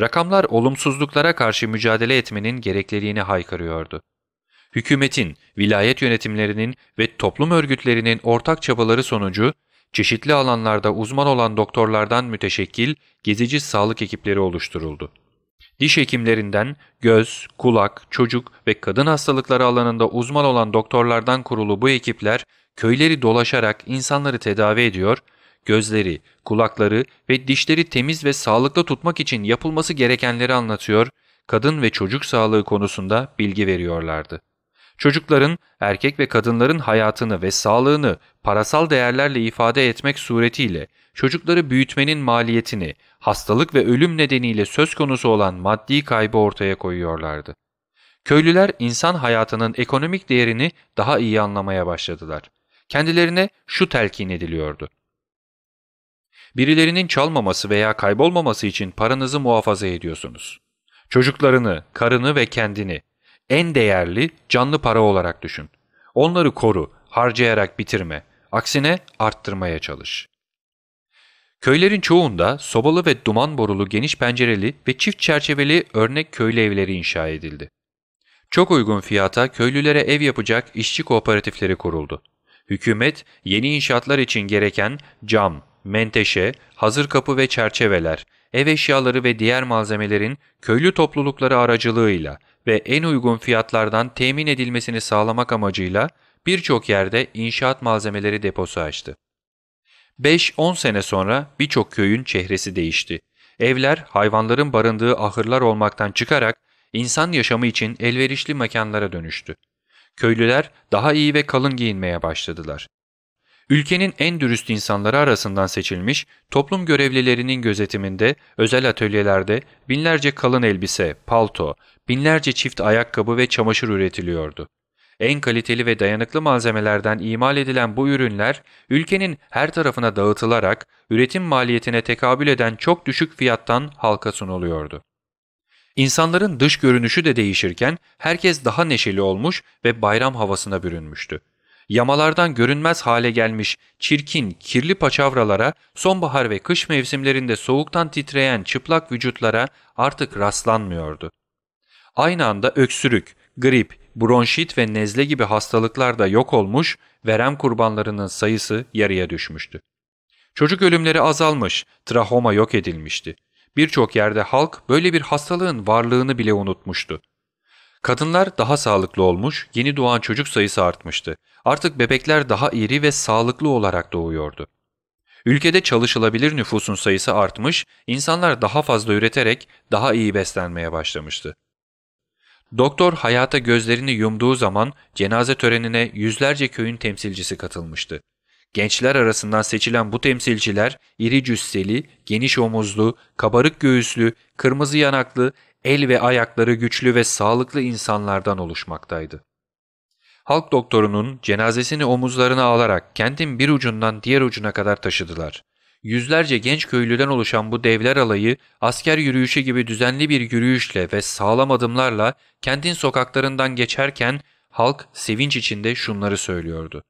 Rakamlar olumsuzluklara karşı mücadele etmenin gerekliliğini haykırıyordu. Hükümetin, vilayet yönetimlerinin ve toplum örgütlerinin ortak çabaları sonucu çeşitli alanlarda uzman olan doktorlardan müteşekkil gezici sağlık ekipleri oluşturuldu. Diş hekimlerinden, göz, kulak, çocuk ve kadın hastalıkları alanında uzman olan doktorlardan kurulu bu ekipler köyleri dolaşarak insanları tedavi ediyor, gözleri, kulakları ve dişleri temiz ve sağlıklı tutmak için yapılması gerekenleri anlatıyor, kadın ve çocuk sağlığı konusunda bilgi veriyorlardı. Çocukların, erkek ve kadınların hayatını ve sağlığını parasal değerlerle ifade etmek suretiyle çocukları büyütmenin maliyetini, hastalık ve ölüm nedeniyle söz konusu olan maddi kaybı ortaya koyuyorlardı. Köylüler insan hayatının ekonomik değerini daha iyi anlamaya başladılar. Kendilerine şu telkin ediliyordu. Birilerinin çalmaması veya kaybolmaması için paranızı muhafaza ediyorsunuz. Çocuklarını, karını ve kendini en değerli canlı para olarak düşün. Onları koru, harcayarak bitirme. Aksine arttırmaya çalış. Köylerin çoğunda sobalı ve duman borulu geniş pencereli ve çift çerçeveli örnek köylü evleri inşa edildi. Çok uygun fiyata köylülere ev yapacak işçi kooperatifleri kuruldu. Hükümet yeni inşaatlar için gereken cam, menteşe, hazır kapı ve çerçeveler, ev eşyaları ve diğer malzemelerin köylü toplulukları aracılığıyla ve en uygun fiyatlardan temin edilmesini sağlamak amacıyla birçok yerde inşaat malzemeleri deposu açtı. 5-10 sene sonra birçok köyün çehresi değişti. Evler hayvanların barındığı ahırlar olmaktan çıkarak insan yaşamı için elverişli mekanlara dönüştü. Köylüler daha iyi ve kalın giyinmeye başladılar. Ülkenin en dürüst insanları arasından seçilmiş, toplum görevlilerinin gözetiminde, özel atölyelerde binlerce kalın elbise, palto, binlerce çift ayakkabı ve çamaşır üretiliyordu. En kaliteli ve dayanıklı malzemelerden imal edilen bu ürünler ülkenin her tarafına dağıtılarak üretim maliyetine tekabül eden çok düşük fiyattan halka sunuluyordu. İnsanların dış görünüşü de değişirken herkes daha neşeli olmuş ve bayram havasına bürünmüştü. Yamalardan görünmez hale gelmiş çirkin, kirli paçavralara, sonbahar ve kış mevsimlerinde soğuktan titreyen çıplak vücutlara artık rastlanmıyordu. Aynı anda öksürük, grip, bronşit ve nezle gibi hastalıklar da yok olmuş, verem kurbanlarının sayısı yarıya düşmüştü. Çocuk ölümleri azalmış, trahoma yok edilmişti. Birçok yerde halk böyle bir hastalığın varlığını bile unutmuştu. Kadınlar daha sağlıklı olmuş, yeni doğan çocuk sayısı artmıştı. Artık bebekler daha iri ve sağlıklı olarak doğuyordu. Ülkede çalışılabilir nüfusun sayısı artmış, insanlar daha fazla üreterek daha iyi beslenmeye başlamıştı. Doktor hayata gözlerini yumduğu zaman cenaze törenine yüzlerce köyün temsilcisi katılmıştı. Gençler arasından seçilen bu temsilciler iri cüsseli, geniş omuzlu, kabarık göğüslü, kırmızı yanaklı, el ve ayakları güçlü ve sağlıklı insanlardan oluşmaktaydı. Halk doktorunun cenazesini omuzlarına alarak kentin bir ucundan diğer ucuna kadar taşıdılar. Yüzlerce genç köylüden oluşan bu devler alayı asker yürüyüşü gibi düzenli bir yürüyüşle ve sağlam adımlarla kentin sokaklarından geçerken halk sevinç içinde şunları söylüyordu.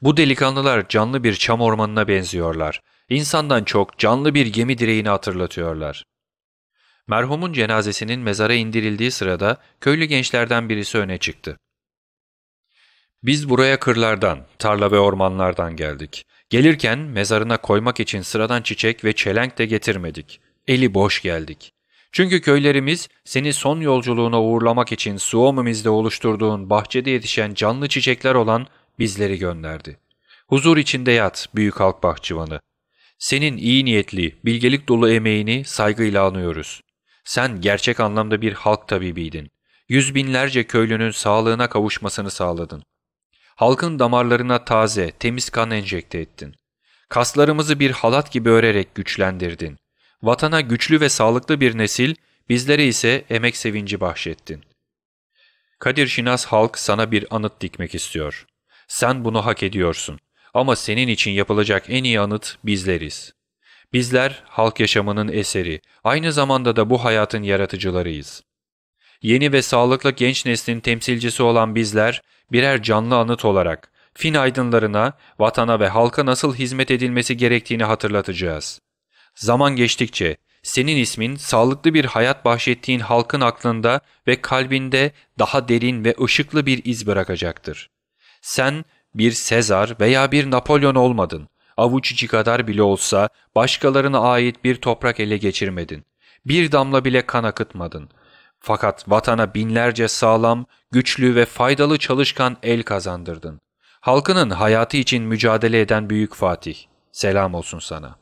Bu delikanlılar canlı bir çam ormanına benziyorlar. İnsandan çok canlı bir gemi direğini hatırlatıyorlar. Merhumun cenazesinin mezara indirildiği sırada köylü gençlerden birisi öne çıktı. Biz buraya kırlardan, tarla ve ormanlardan geldik. Gelirken mezarına koymak için sıradan çiçek ve çelenk de getirmedik. Eli boş geldik. Çünkü köylerimiz seni son yolculuğuna uğurlamak için Suomimizde oluşturduğun bahçede yetişen canlı çiçekler olan bizleri gönderdi. Huzur içinde yat büyük halk bahçıvanı. Senin iyi niyetli, bilgelik dolu emeğini saygıyla anıyoruz. Sen gerçek anlamda bir halk tabibiydin. Yüz binlerce köylünün sağlığına kavuşmasını sağladın. Halkın damarlarına taze, temiz kan enjekte ettin. Kaslarımızı bir halat gibi örerek güçlendirdin. Vatana güçlü ve sağlıklı bir nesil, bizlere ise emek sevinci bahşettin. Kadir Şinas halk sana bir anıt dikmek istiyor. Sen bunu hak ediyorsun. Ama senin için yapılacak en iyi anıt bizleriz. Bizler halk yaşamının eseri, aynı zamanda da bu hayatın yaratıcılarıyız. Yeni ve sağlıklı genç neslin temsilcisi olan bizler, birer canlı anıt olarak Fin aydınlarına, vatana ve halka nasıl hizmet edilmesi gerektiğini hatırlatacağız. Zaman geçtikçe senin ismin sağlıklı bir hayat bahşettiğin halkın aklında ve kalbinde daha derin ve ışıklı bir iz bırakacaktır. Sen bir Sezar veya bir Napolyon olmadın. Avuç içi kadar bile olsa başkalarına ait bir toprak ele geçirmedin. Bir damla bile kan akıtmadın. Fakat vatana binlerce sağlam, güçlü ve faydalı çalışkan el kazandırdın. Halkının hayatı için mücadele eden büyük Fatih, selam olsun sana.